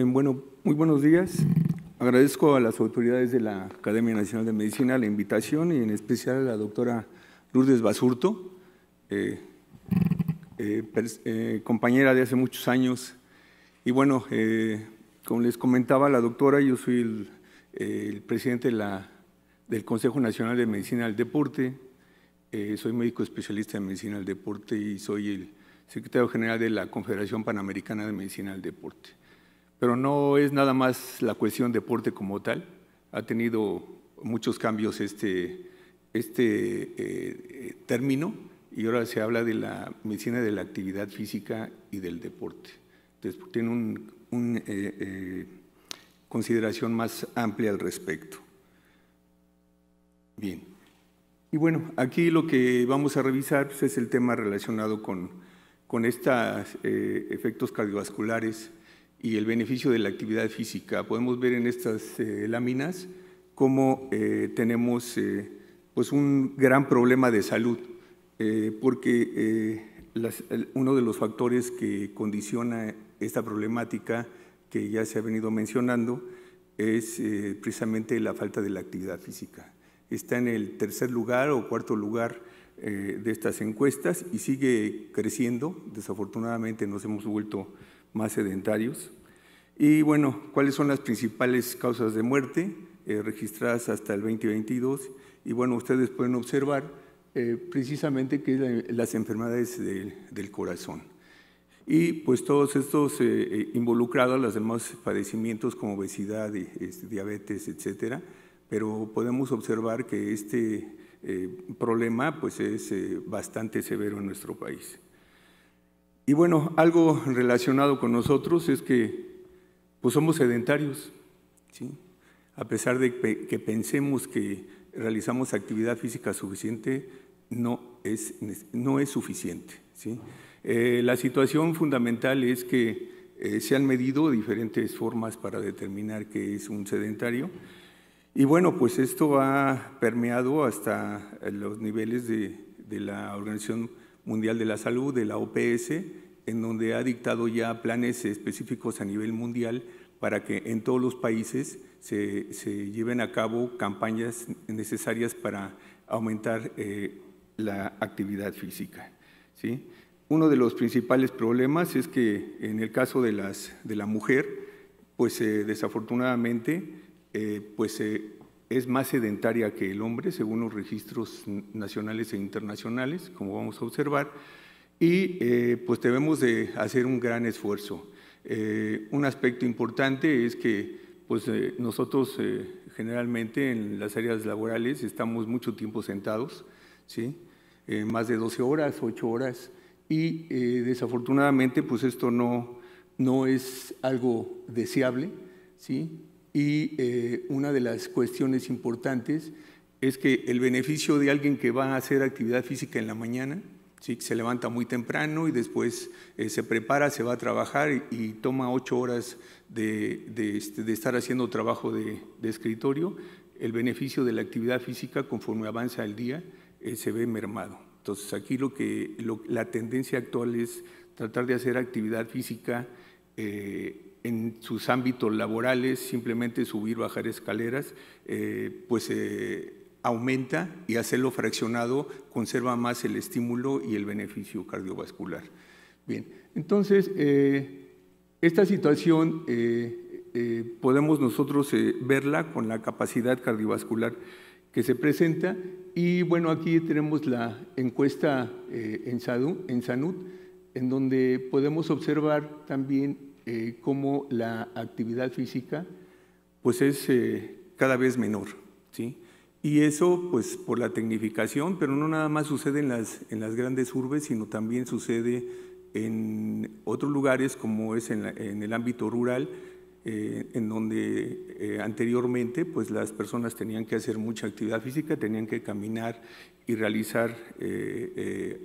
Eh, bueno, muy buenos días. Agradezco a las autoridades de la Academia Nacional de Medicina la invitación y en especial a la doctora Lourdes Basurto, eh, eh, compañera de hace muchos años. Y bueno, como les comentaba la doctora, yo soy el, presidente del Consejo Nacional de Medicina del Deporte, soy médico especialista en medicina del deporte y soy el secretario general de la Confederación Panamericana de Medicina del Deporte pero no es nada más la cuestión deporte como tal. Ha tenido muchos cambios este, este eh, término y ahora se habla de la medicina de la actividad física y del deporte. Entonces, tiene una un, eh, eh, consideración más amplia al respecto. Bien. Y bueno, aquí lo que vamos a revisar pues, es el tema relacionado con, con estos efectos cardiovasculares y el beneficio de la actividad física. Podemos ver en estas eh, láminas cómo eh, tenemos eh, pues un gran problema de salud, porque uno de los factores que condiciona esta problemática que ya se ha venido mencionando es precisamente la falta de la actividad física. Está en el tercer lugar o cuarto lugar de estas encuestas y sigue creciendo. Desafortunadamente nos hemos vuelto más sedentarios. Y bueno, ¿cuáles son las principales causas de muerte eh, registradas hasta el 2022? Y bueno, ustedes pueden observar eh, precisamente que las enfermedades del corazón. Y pues todos estos eh, eh involucrados, los demás padecimientos como obesidad, este, diabetes, etcétera, pero podemos observar que este problema pues es bastante severo en nuestro país. Y bueno, algo relacionado con nosotros es que pues, somos sedentarios, ¿sí? a pesar de que pensemos que realizamos actividad física suficiente, no es, no es suficiente. ¿sí? Eh, la situación fundamental es que eh, se han medido diferentes formas para determinar qué es un sedentario. Y bueno, pues esto ha permeado hasta los niveles de, de la Organización Mundial de la Salud, de la OPS, en donde ha dictado ya planes específicos a nivel mundial para que en todos los países se, lleven a cabo campañas necesarias para aumentar eh, la actividad física. ¿sí? Uno de los principales problemas es que en el caso de, las, de la mujer, pues eh, desafortunadamente, eh, pues eh, es más sedentaria que el hombre, según los registros nacionales e internacionales, como vamos a observar, y eh, pues debemos de hacer un gran esfuerzo. Eh, un aspecto importante es que pues, eh, nosotros generalmente en las áreas laborales estamos mucho tiempo sentados, ¿sí? más de 12 horas, 8 horas, y desafortunadamente pues esto no, no es algo deseable, ¿sí? y eh, una de las cuestiones importantes es que el beneficio de alguien que va a hacer actividad física en la mañana, si se levanta muy temprano y después eh, se prepara, se va a trabajar y, toma ocho horas de, este, estar haciendo trabajo de, escritorio, el beneficio de la actividad física conforme avanza el día eh, se ve mermado. Entonces aquí lo que la tendencia actual es tratar de hacer actividad física en sus ámbitos laborales, simplemente subir, bajar escaleras, eh, pues eh, aumenta y hacerlo fraccionado conserva más el estímulo y el beneficio cardiovascular. Bien, entonces, eh, esta situación podemos nosotros verla con la capacidad cardiovascular que se presenta y bueno, aquí tenemos la encuesta en, SANUT, en SANUD, en donde podemos observar también eh, cómo la actividad física pues es eh, cada vez menor. ¿sí? Y eso pues por la tecnificación, pero no nada más sucede en las, grandes urbes, sino también sucede en otros lugares como es en, el ámbito rural, eh, en donde anteriormente pues las personas tenían que hacer mucha actividad física, tenían que caminar y realizar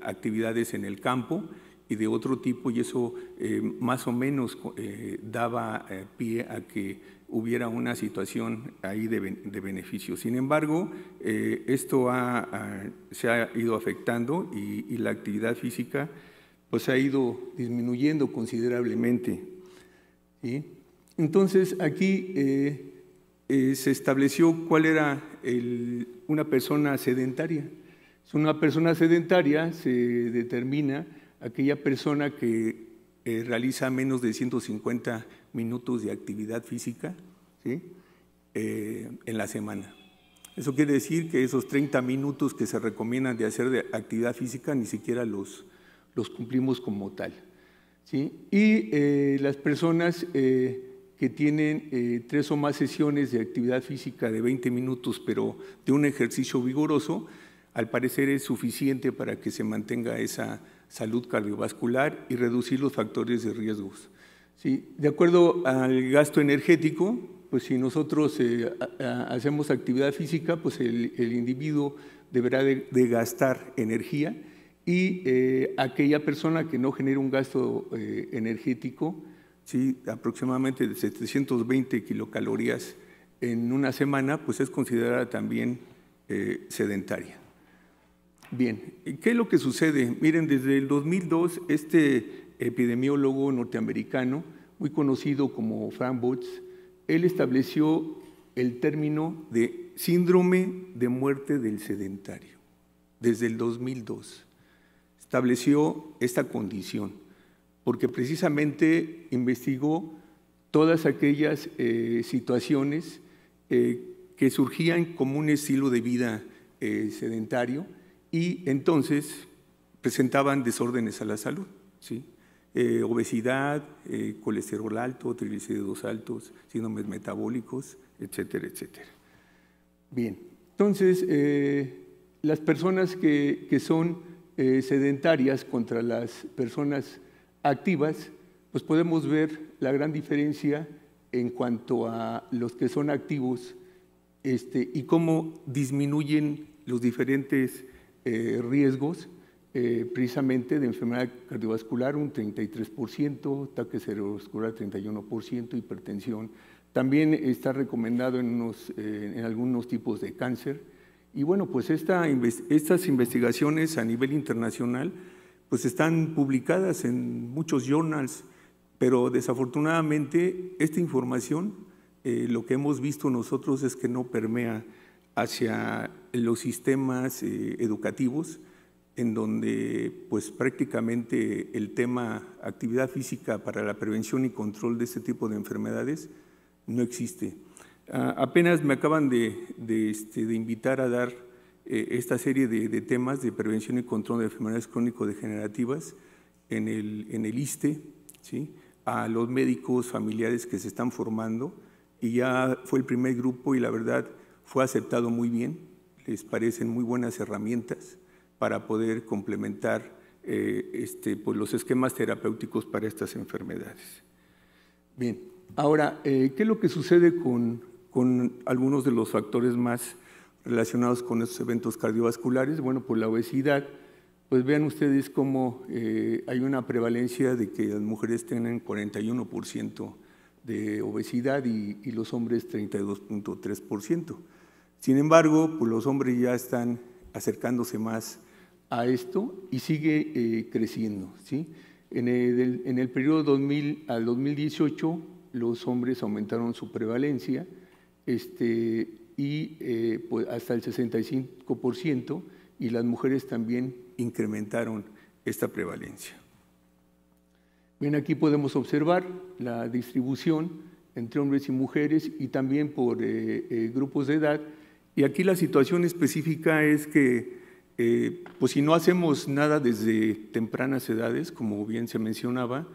actividades en el campo y de otro tipo, y eso eh, más o menos eh, daba eh, pie a que hubiera una situación ahí de, beneficio. Sin embargo, esto se ha ido afectando y, la actividad física pues, ha ido disminuyendo considerablemente. Entonces, aquí se estableció cuál era una persona sedentaria. una persona sedentaria se determina aquella persona que eh, realiza menos de 150 minutos de actividad física eh, en la semana. Eso quiere decir que esos 30 minutos que se recomiendan de hacer de actividad física ni siquiera los, los cumplimos como tal. Y eh, las personas que tienen tres o más sesiones de actividad física de 20 minutos, pero de un ejercicio vigoroso, al parecer es suficiente para que se mantenga esa salud cardiovascular y reducir los factores de riesgos. De acuerdo al gasto energético, pues si nosotros eh, hacemos actividad física, pues el, individuo deberá de, gastar energía y eh, aquella persona que no genera un gasto eh, energético, ¿sí? aproximadamente de 720 kilocalorías en una semana, pues es considerada también sedentaria. Bien, ¿qué es lo que sucede? Miren, desde el 2002, este epidemiólogo norteamericano, muy conocido como Frank Boots, él estableció el término de síndrome de muerte del sedentario desde el 2002. Estableció esta condición porque precisamente investigó todas aquellas eh, situaciones eh, que surgían como un estilo de vida eh, sedentario y entonces presentaban desórdenes a la salud, ¿sí? Eh, obesidad, eh, colesterol alto, triglicéridos altos, síndromes metabólicos, etcétera, etcétera. Bien, entonces eh, las personas que, son sedentarias contra las personas activas, pues podemos ver la gran diferencia en cuanto a los que son activos este, y cómo disminuyen los diferentes eh, riesgos eh, precisamente de enfermedad cardiovascular un 33%, ataque cerebrovascular 31%, hipertensión. También está recomendado eh, en, algunos tipos de cáncer. Y bueno, pues estas investigaciones a nivel internacional pues están publicadas en muchos journals, pero desafortunadamente esta información, lo que hemos visto nosotros es que no permea hacia los sistemas eh, educativos, en donde pues prácticamente el tema actividad física para la prevención y control de este tipo de enfermedades no existe. Ah, apenas me acaban de, este, invitar a dar eh, esta serie de, temas de prevención y control de enfermedades crónico-degenerativas en el, en ISTE, ¿sí? a los médicos familiares que se están formando, y ya fue el primer grupo y la verdad fue aceptado muy bien, les parecen muy buenas herramientas para poder complementar eh, este, pues, los esquemas terapéuticos para estas enfermedades. Bien, ahora, eh, ¿qué es lo que sucede con, algunos de los factores más relacionados con estos eventos cardiovasculares? Bueno, por pues, la obesidad, pues vean ustedes cómo eh, hay una prevalencia de que las mujeres tienen 41% de obesidad y, y los hombres 32.3%. Sin embargo, pues, los hombres ya están acercándose más a esto y sigue eh, creciendo. ¿sí? En, el, periodo 2000 al 2018, los hombres aumentaron su prevalencia este, y eh, pues hasta el 65% y las mujeres también incrementaron esta prevalencia. Bien, aquí podemos observar la distribución entre hombres y mujeres y también por eh, grupos de edad y aquí la situación específica es que, eh, pues si no hacemos nada desde tempranas edades, como bien se mencionaba,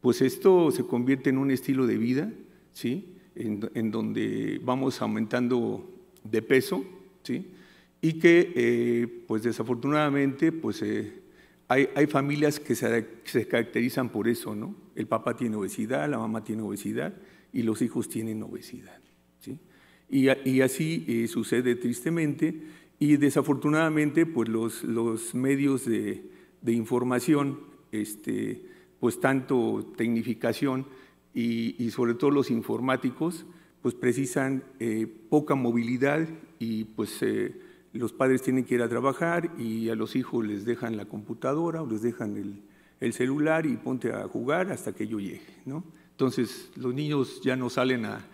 pues esto se convierte en un estilo de vida, ¿sí? En, donde vamos aumentando de peso, ¿sí? Y que, eh, pues desafortunadamente, pues eh, hay, familias que se, se caracterizan por eso, ¿no? El papá tiene obesidad, la mamá tiene obesidad y los hijos tienen obesidad. Y, así eh, sucede tristemente y desafortunadamente pues los, los medios de, información, este, pues tanto tecnificación y, sobre todo los informáticos, pues precisan eh, poca movilidad y pues eh, los padres tienen que ir a trabajar y a los hijos les dejan la computadora o les dejan el, el celular y ponte a jugar hasta que yo llegue. ¿no? Entonces los niños ya no salen a,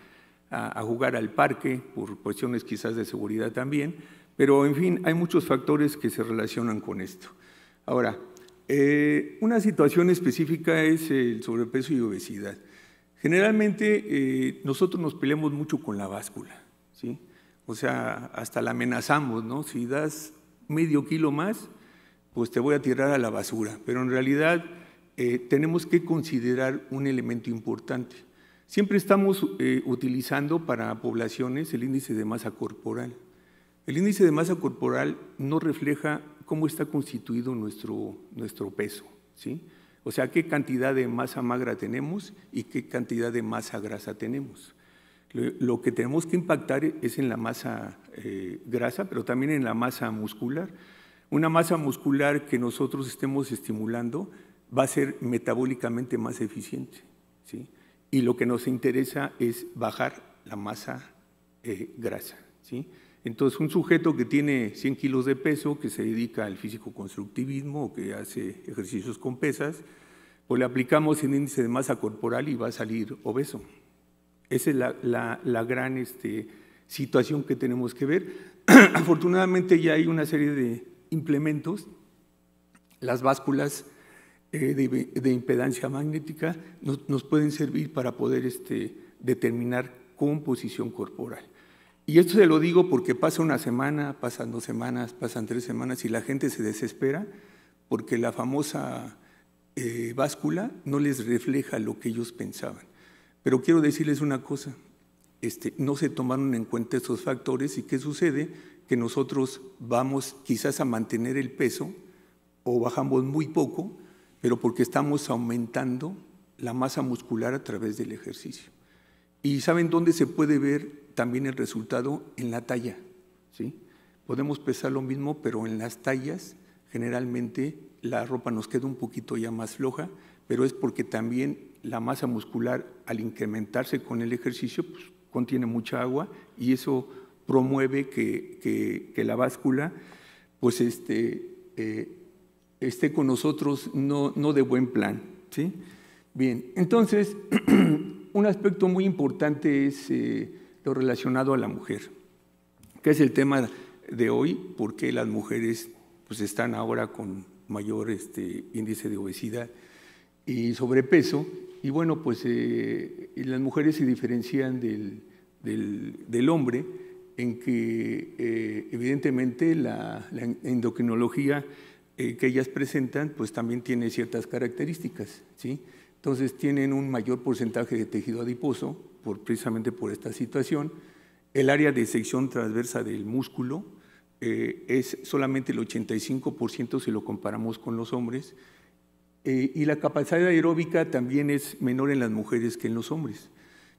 a, jugar al parque, por cuestiones quizás de seguridad también, pero en fin, hay muchos factores que se relacionan con esto. Ahora, eh, una situación específica es el sobrepeso y obesidad. Generalmente eh, nosotros nos peleamos mucho con la báscula, ¿sí? O sea, hasta la amenazamos, ¿no? Si das medio kilo más, pues te voy a tirar a la basura. Pero en realidad eh, tenemos que considerar un elemento importante. Siempre estamos eh, utilizando para poblaciones el índice de masa corporal. El índice de masa corporal no refleja cómo está constituido nuestro, nuestro peso, ¿sí? O sea, qué cantidad de masa magra tenemos y qué cantidad de masa grasa tenemos. Lo que tenemos que impactar es en la masa eh, grasa, pero también en la masa muscular. Una masa muscular que nosotros estemos estimulando va a ser metabólicamente más eficiente, ¿sí? y lo que nos interesa es bajar la masa eh, grasa. ¿sí? Entonces, un sujeto que tiene 100 kilos de peso, que se dedica al físico-constructivismo o que hace ejercicios con pesas, pues le aplicamos el índice de masa corporal y va a salir obeso. Esa es la, la, la gran este, situación que tenemos que ver. Afortunadamente ya hay una serie de implementos, las básculas eh, de, impedancia magnética nos, pueden servir para poder este, determinar composición corporal. Y esto se lo digo porque pasa una semana, pasan dos semanas, pasan tres semanas y la gente se desespera porque la famosa eh, báscula no les refleja lo que ellos pensaban. Pero quiero decirles una cosa, este, no se tomaron en cuenta estos factores y qué sucede, que nosotros vamos quizás a mantener el peso o bajamos muy poco, pero porque estamos aumentando la masa muscular a través del ejercicio. ¿Y saben dónde se puede ver también el resultado? En la talla. ¿sí? Podemos pesar lo mismo, pero en las tallas generalmente la ropa nos queda un poquito ya más floja, pero es porque también la masa muscular al incrementarse con el ejercicio pues, contiene mucha agua y eso promueve que, la báscula pues este, eh, esté con nosotros no, no de buen plan. ¿sí? Bien, entonces, un aspecto muy importante es eh, lo relacionado a la mujer, que es el tema de hoy, porque las mujeres pues, están ahora con mayor este, índice de obesidad y sobrepeso. Y bueno, pues eh, las mujeres se diferencian del, hombre en que eh, evidentemente la, la endocrinología eh, que ellas presentan, pues también tiene ciertas características, ¿sí? Entonces tienen un mayor porcentaje de tejido adiposo, precisamente por esta situación. El área de sección transversa del músculo eh, es solamente el 85% si lo comparamos con los hombres, eh, y la capacidad aeróbica también es menor en las mujeres que en los hombres.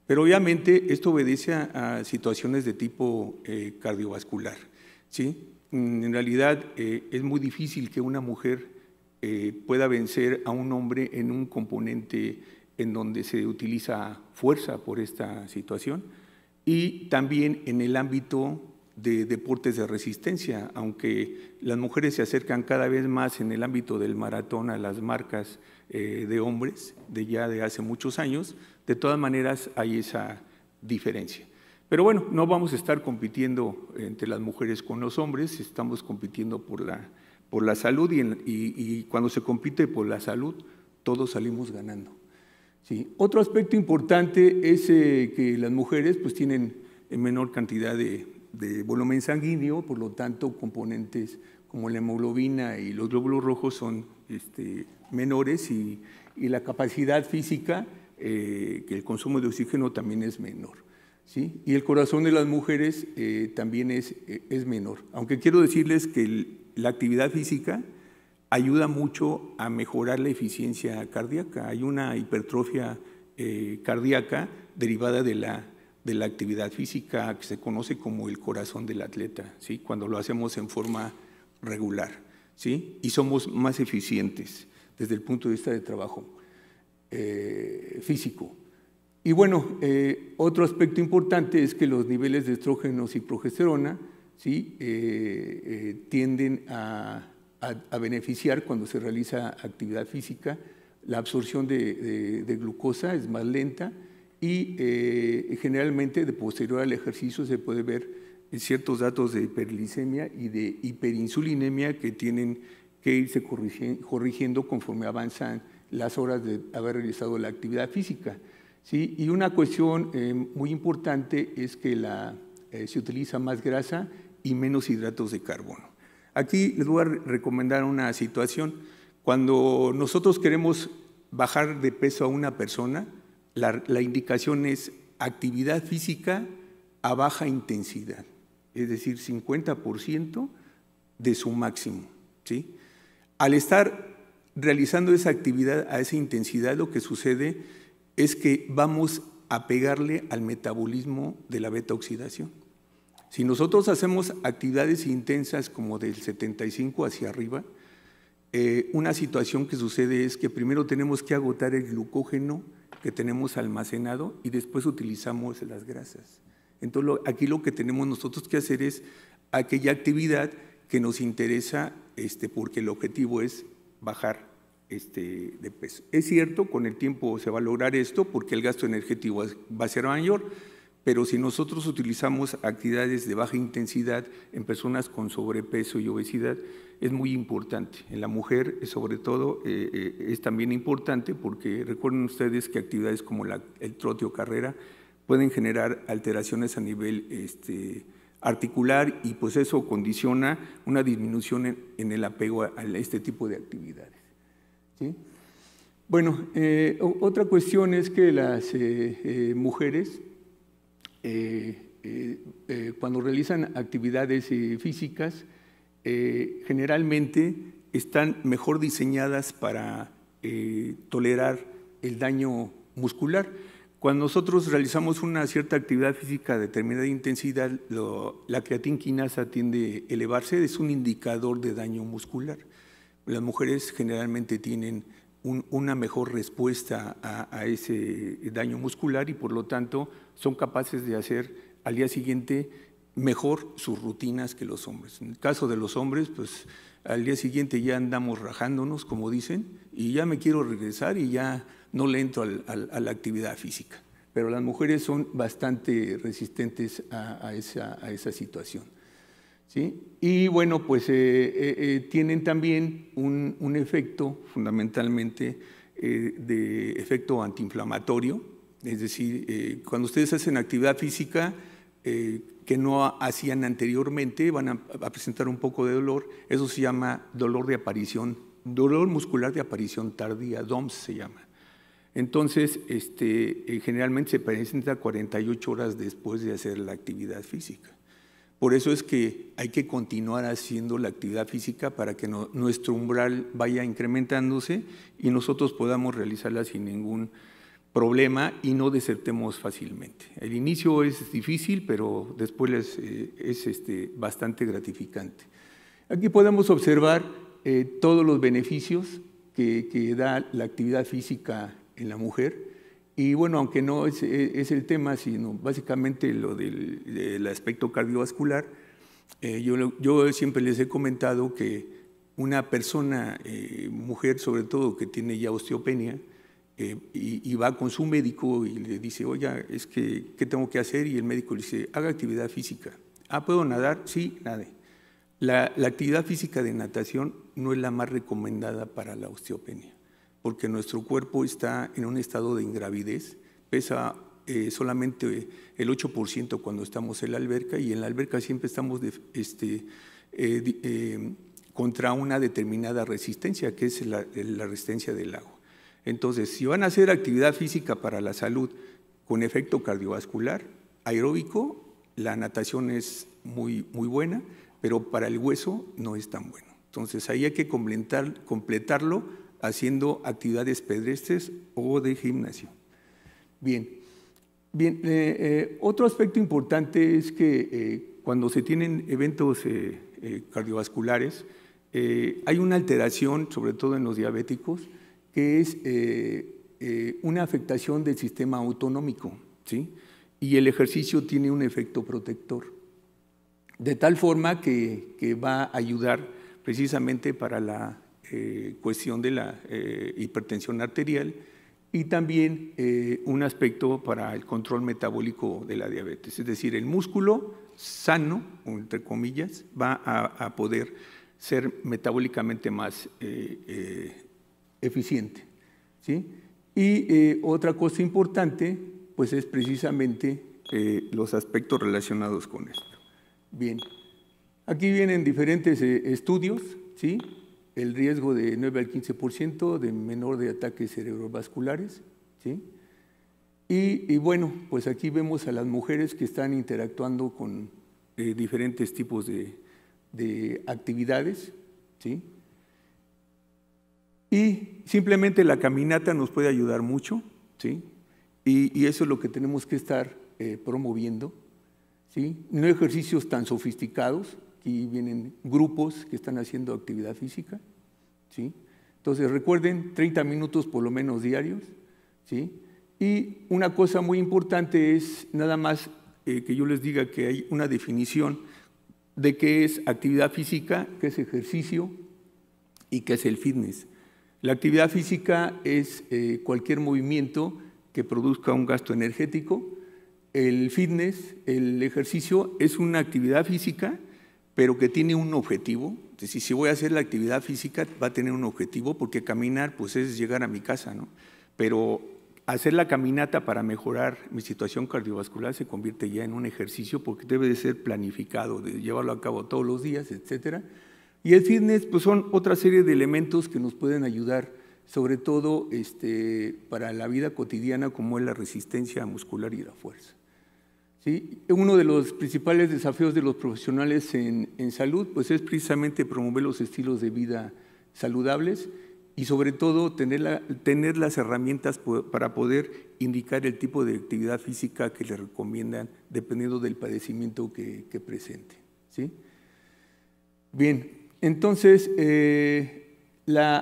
Pero obviamente esto obedece a, situaciones de tipo cardiovascular. ¿sí? Mm, en realidad eh, es muy difícil que una mujer eh, pueda vencer a un hombre en un componente en donde se utiliza fuerza por esta situación y también en el ámbito de deportes de resistencia, aunque las mujeres se acercan cada vez más en el ámbito del maratón a las marcas eh, de hombres de ya de hace muchos años, de todas maneras hay esa diferencia. Pero bueno, no vamos a estar compitiendo entre las mujeres con los hombres, estamos compitiendo por la, por la salud y, cuando se compite por la salud, todos salimos ganando. Otro aspecto importante es eh, que las mujeres pues, tienen menor cantidad de, volumen sanguíneo, por lo tanto componentes como la hemoglobina y los glóbulos rojos son este, menores y, la capacidad física, eh, que el consumo de oxígeno también es menor. ¿sí? Y el corazón de las mujeres eh, también eh, es, menor. Aunque quiero decirles que la actividad física ayuda mucho a mejorar la eficiencia cardíaca. Hay una hipertrofia eh, cardíaca derivada de la, de la actividad física que se conoce como el corazón del atleta, ¿sí? cuando lo hacemos en forma regular. ¿sí? Y somos más eficientes desde el punto de vista de trabajo físico. Y bueno, eh, otro aspecto importante es que los niveles de estrógenos y progesterona ¿sí? Eh, eh, tienden a, beneficiar cuando se realiza actividad física. La absorción de, de glucosa es más lenta y generalmente de posterior al ejercicio se puede ver ciertos datos de hiperglicemia y de hiperinsulinemia que tienen que irse corrigiendo conforme avanzan las horas de haber realizado la actividad física. ¿sí? Y una cuestión eh, muy importante es que eh, se utiliza más grasa y menos hidratos de carbono. Aquí les voy a recomendar una situación. Cuando nosotros queremos bajar de peso a una persona, la, la indicación es actividad física a baja intensidad, es decir, 50% de su máximo. ¿sí? Al estar realizando esa actividad a esa intensidad, lo que sucede es que vamos a pegarle al metabolismo de la beta oxidación. Si nosotros hacemos actividades intensas como del 75 hacia arriba, eh, una situación que sucede es que primero tenemos que agotar el glucógeno que tenemos almacenado y después utilizamos las grasas. Entonces aquí lo que tenemos nosotros que hacer es aquella actividad que nos interesa, este, porque el objetivo es bajar este, de peso. Es cierto, con el tiempo se va a lograr esto porque el gasto energético va a ser mayor, pero si nosotros utilizamos actividades de baja intensidad en personas con sobrepeso y obesidad, es muy importante. En la mujer, eh, sobre todo, eh, eh, es también importante porque recuerden ustedes que actividades como el trote o carrera pueden generar alteraciones a nivel este, articular y pues eso condiciona una disminución en, el apego a este tipo de actividades. Bueno, eh, otra cuestión es que las eh, eh, mujeres, cuando realizan actividades físicas, generalmente están mejor diseñadas para tolerar el daño muscular. Cuando nosotros realizamos una cierta actividad física de determinada intensidad, la creatinquinasa tiende a elevarse, es un indicador de daño muscular las mujeres generalmente tienen una mejor respuesta a, ese daño muscular y por lo tanto son capaces de hacer al día siguiente mejor sus rutinas que los hombres. En el caso de los hombres, pues al día siguiente ya andamos rajándonos, como dicen, y ya me quiero regresar y ya no le entro a la actividad física. Pero las mujeres son bastante resistentes a esa situación. Y bueno, pues eh, eh, eh, tienen también un, efecto fundamentalmente de efecto antiinflamatorio, es decir, cuando ustedes hacen actividad física que no hacían anteriormente, van a, presentar un poco de dolor, eso se llama dolor de aparición, dolor muscular de aparición tardía, DOMS se llama. Entonces, este, generalmente se presenta 48 horas después de hacer la actividad física. Por eso es que hay que continuar haciendo la actividad física para que nuestro umbral vaya incrementándose y nosotros podamos realizarla sin ningún problema y no desertemos fácilmente. El inicio es difícil, pero después es, eh, este, bastante gratificante. Aquí podemos observar eh, todos los beneficios que da la actividad física en la mujer y bueno, aunque no e, es, el tema, sino básicamente lo del, aspecto cardiovascular, eh, yo, siempre les he comentado que una persona, eh, mujer sobre todo, que tiene ya osteopenia, eh, y, va con su médico y le dice, oye, es que, ¿qué tengo que hacer? Y el médico le dice, haga actividad física. Ah, ¿puedo nadar? Sí, nade. la actividad física de natación no es la más recomendada para la osteopenia porque nuestro cuerpo está en un estado de ingravidez, pesa eh, solamente el 8% cuando estamos en la alberca y en la alberca siempre estamos este, eh, eh, contra una determinada resistencia, que es la, resistencia del agua. Entonces, si van a hacer actividad física para la salud con efecto cardiovascular, aeróbico, la natación es muy, muy buena, pero para el hueso no es tan bueno. Entonces, ahí hay que completarlo haciendo actividades pedestres o de gimnasio. Bien, bien eh, eh, otro aspecto importante es que eh, cuando se tienen eventos cardiovasculares, hay una alteración, sobre todo en los diabéticos, que es una afectación del sistema autonómico, ¿sí? y el ejercicio tiene un efecto protector, de tal forma que va a ayudar precisamente para la eh, cuestión de la eh, hipertensión arterial y también eh, un aspecto para el control metabólico de la diabetes. Es decir, el músculo sano, entre comillas, va a, a poder ser metabólicamente más eficiente. ¿sí? Y otra cosa importante, pues es precisamente los aspectos relacionados con esto. Bien, aquí vienen diferentes estudios, ¿sí? el riesgo de 9 al 15% de menor de ataques cerebrovasculares. ¿sí? Y, bueno, pues aquí vemos a las mujeres que están interactuando con eh, diferentes tipos de, actividades. ¿sí? Y simplemente la caminata nos puede ayudar mucho, ¿sí? y, eso es lo que tenemos que estar eh, promoviendo. ¿sí? No ejercicios tan sofisticados, aquí vienen grupos que están haciendo actividad física, Entonces recuerden, 30 minutos por lo menos diarios, ¿sí? Y una cosa muy importante es nada más eh, que yo les diga que hay una definición de qué es actividad física, qué es ejercicio y qué es el fitness. La actividad física es eh, cualquier movimiento que produzca un gasto energético. El fitness, el ejercicio, es una actividad física pero que tiene un objetivo. Es decir, si voy a hacer la actividad física, va a tener un objetivo, porque caminar pues es llegar a mi casa, ¿no? Pero hacer la caminata para mejorar mi situación cardiovascular se convierte ya en un ejercicio porque debe de ser planificado, de llevarlo a cabo todos los días, etc. Y el fitness pues son otra serie de elementos que nos pueden ayudar, sobre todo este, para la vida cotidiana como es la resistencia muscular y la fuerza. Uno de los principales desafíos de los profesionales en, salud pues es precisamente promover los estilos de vida saludables y sobre todo tener, tener las herramientas para poder indicar el tipo de actividad física que le recomiendan dependiendo del padecimiento que, presente. ¿sí? Bien, entonces, eh, la,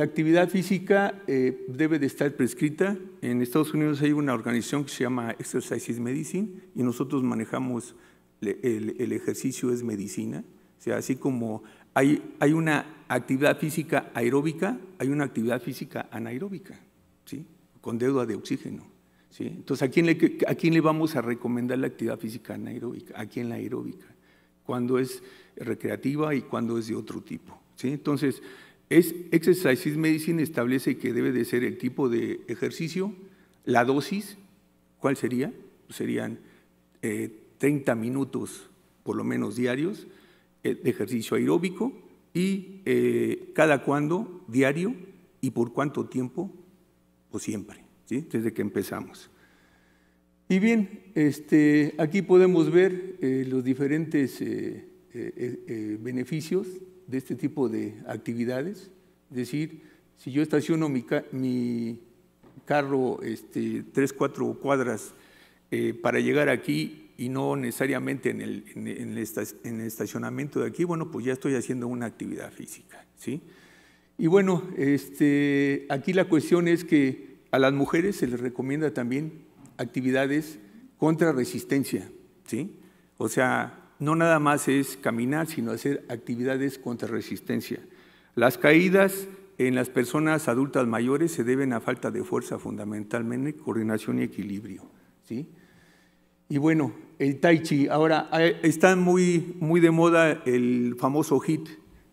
actividad física eh, debe de estar prescrita. En Estados Unidos hay una organización que se llama Exercises Medicine y nosotros manejamos el, ejercicio es medicina. sea, así como hay, hay, una actividad física aeróbica, hay una actividad física anaeróbica, ¿sí? con deuda de oxígeno. ¿sí? Entonces, ¿a quién, le, quién le vamos a recomendar la actividad física anaeróbica? ¿A quién la aeróbica? Cuando es recreativa y cuando es de otro tipo. ¿sí? Entonces, es, Exercise Medicine establece que debe de ser el tipo de ejercicio, la dosis, ¿cuál sería? Serían 30 eh, minutos por lo menos diarios eh, de ejercicio aeróbico y eh, cada cuándo, diario y por cuánto tiempo, o pues siempre, desde que empezamos. Y bien, este, aquí podemos ver los diferentes beneficios de este tipo de actividades. Es decir, si yo estaciono mi, carro este, tres, cuatro cuadras eh, para llegar aquí y no necesariamente en el, en, estacionamiento de aquí, bueno, pues ya estoy haciendo una actividad física, ¿sí? Y bueno, este, aquí la cuestión es que a las mujeres se les recomienda también actividades contra resistencia, ¿sí? O sea, no nada más es caminar, sino hacer actividades contra resistencia. Las caídas en las personas adultas mayores se deben a falta de fuerza fundamentalmente, coordinación y equilibrio. ¿sí? Y bueno, el tai chi. Ahora, eh, está muy, muy de moda el famoso HIT.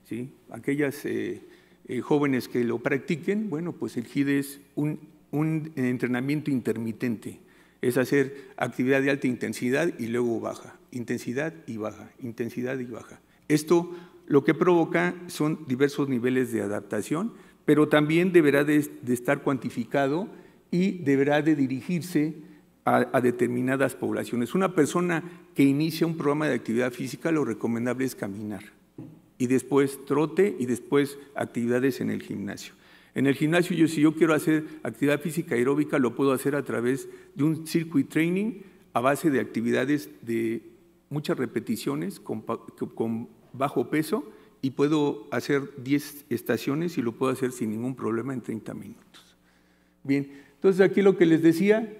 ¿sí? Aquellas eh, eh, jóvenes que lo practiquen, bueno, pues el HIT es un entrenamiento intermitente. Es hacer actividad de alta intensidad y luego baja intensidad y baja, intensidad y baja. Esto lo que provoca son diversos niveles de adaptación, pero también deberá de, estar cuantificado y deberá de dirigirse a, a, determinadas poblaciones. Una persona que inicia un programa de actividad física, lo recomendable es caminar y después trote y después actividades en el gimnasio. En el gimnasio, yo, si yo quiero hacer actividad física aeróbica, lo puedo hacer a través de un circuit training a base de actividades de muchas repeticiones con, bajo peso y puedo hacer 10 estaciones y lo puedo hacer sin ningún problema en 30 minutos. Bien, entonces aquí lo que les decía,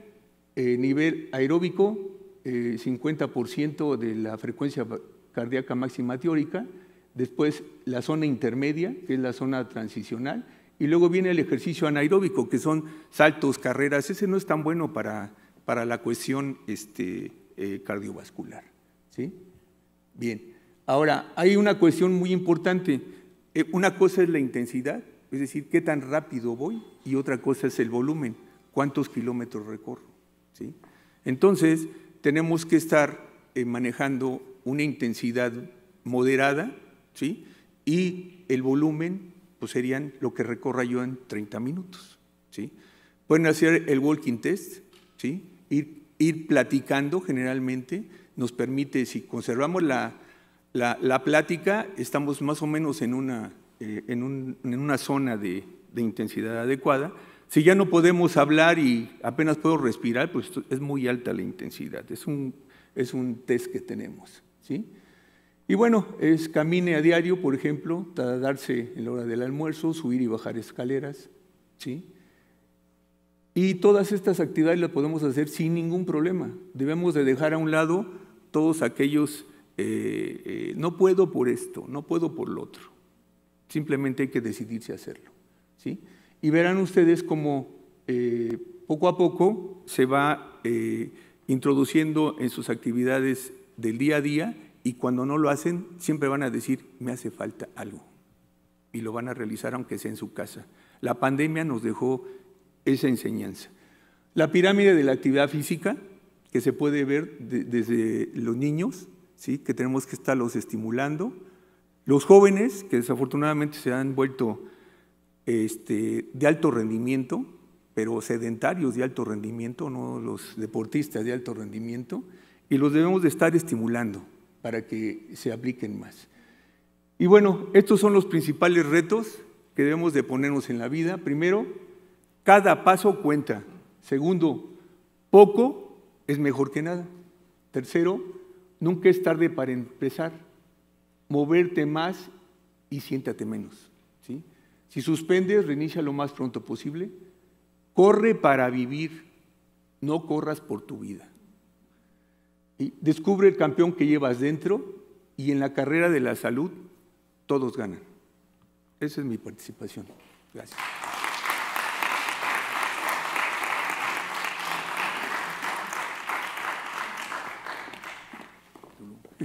eh, nivel aeróbico, 50% eh, de la frecuencia cardíaca máxima teórica, después la zona intermedia, que es la zona transicional, y luego viene el ejercicio anaeróbico, que son saltos, carreras, ese no es tan bueno para, para la cuestión este, eh, cardiovascular. Bien. Ahora, hay una cuestión muy importante. Eh, una cosa es la intensidad, es decir, qué tan rápido voy, y otra cosa es el volumen, cuántos kilómetros recorro. ¿Sí? Entonces, tenemos que estar eh, manejando una intensidad moderada, ¿sí? Y el volumen, pues serían lo que recorra yo en 30 minutos, ¿sí? Pueden hacer el walking test, ¿sí? Ir, ir platicando generalmente, nos permite, si conservamos la, plática, estamos más o menos en una, eh, en, una zona de, intensidad adecuada. Si ya no podemos hablar y apenas puedo respirar, pues es muy alta la intensidad. Es un, test que tenemos. Y bueno, es camine a diario, por ejemplo, darse en la hora del almuerzo, subir y bajar escaleras. ¿sí? Y todas estas actividades las podemos hacer sin ningún problema. Debemos de dejar a un lado todos aquellos, eh, eh, no puedo por esto, no puedo por lo otro. Simplemente hay que decidirse a hacerlo. ¿sí? Y verán ustedes cómo eh, poco a poco se va introduciendo en sus actividades del día a día y cuando no lo hacen siempre van a decir, me hace falta algo. Y lo van a realizar aunque sea en su casa. La pandemia nos dejó esa enseñanza. La pirámide de la actividad física, que se puede ver desde los niños, ¿sí? que tenemos que estarlos estimulando, los jóvenes, que desafortunadamente se han vuelto este, de alto rendimiento, pero sedentarios de alto rendimiento, no los deportistas de alto rendimiento, y los debemos de estar estimulando para que se apliquen más. Y bueno, estos son los principales retos que debemos de ponernos en la vida. Primero, cada paso cuenta. Segundo, poco es mejor que nada. Tercero, nunca es tarde para empezar. Moverte más y siéntate menos. Si suspendes, reinicia lo más pronto posible. Corre para vivir, no corras por tu vida. Y descubre el campeón que llevas dentro y en la carrera de la salud todos ganan. Esa es mi participación. Gracias.